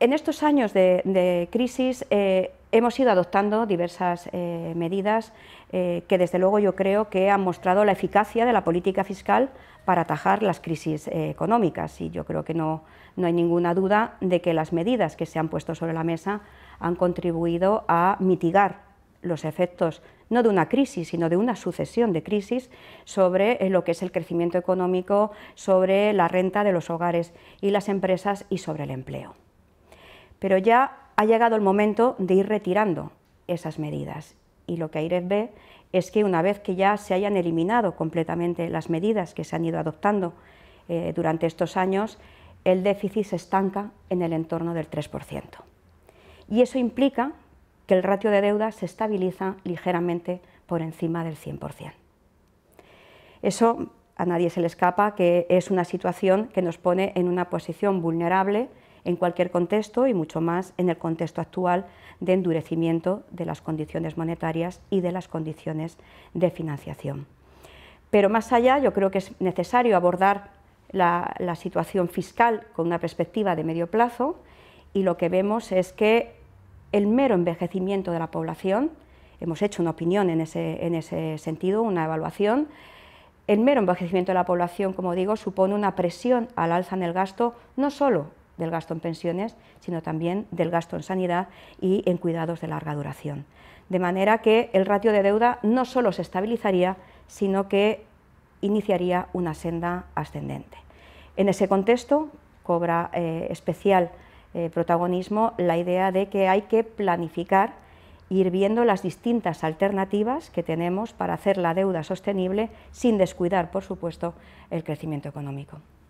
En estos años de, crisis eh, hemos ido adoptando diversas eh, medidas eh, que desde luego yo creo que han mostrado la eficacia de la política fiscal para atajar las crisis económicas y yo creo que no, no hay ninguna duda de que las medidas que se han puesto sobre la mesa han contribuido a mitigar los efectos no de una crisis, sino de una sucesión de crisis sobre lo que es el crecimiento económico, sobre la renta de los hogares y las empresas y sobre el empleo pero ya ha llegado el momento de ir retirando esas medidas. Y lo que AIREF ve es que una vez que ya se hayan eliminado completamente las medidas que se han ido adoptando eh, durante estos años, el déficit se estanca en el entorno del 3%. Y eso implica que el ratio de deuda se estabiliza ligeramente por encima del 100%. Eso a nadie se le escapa que es una situación que nos pone en una posición vulnerable en cualquier contexto y mucho más en el contexto actual de endurecimiento de las condiciones monetarias y de las condiciones de financiación. Pero más allá, yo creo que es necesario abordar la, situación fiscal con una perspectiva de medio plazo y lo que vemos es que el mero envejecimiento de la población, hemos hecho una opinión en ese, en ese sentido, una evaluación, el mero envejecimiento de la población, como digo, supone una presión al alza en el gasto, no solo del gasto en pensiones, sino también del gasto en sanidad y en cuidados de larga duración. De manera que el ratio de deuda no solo se estabilizaría, sino que iniciaría una senda ascendente. En ese contexto cobra eh, especial eh, protagonismo la idea de que hay que planificar, ir viendo las distintas alternativas que tenemos para hacer la deuda sostenible sin descuidar, por supuesto, el crecimiento económico.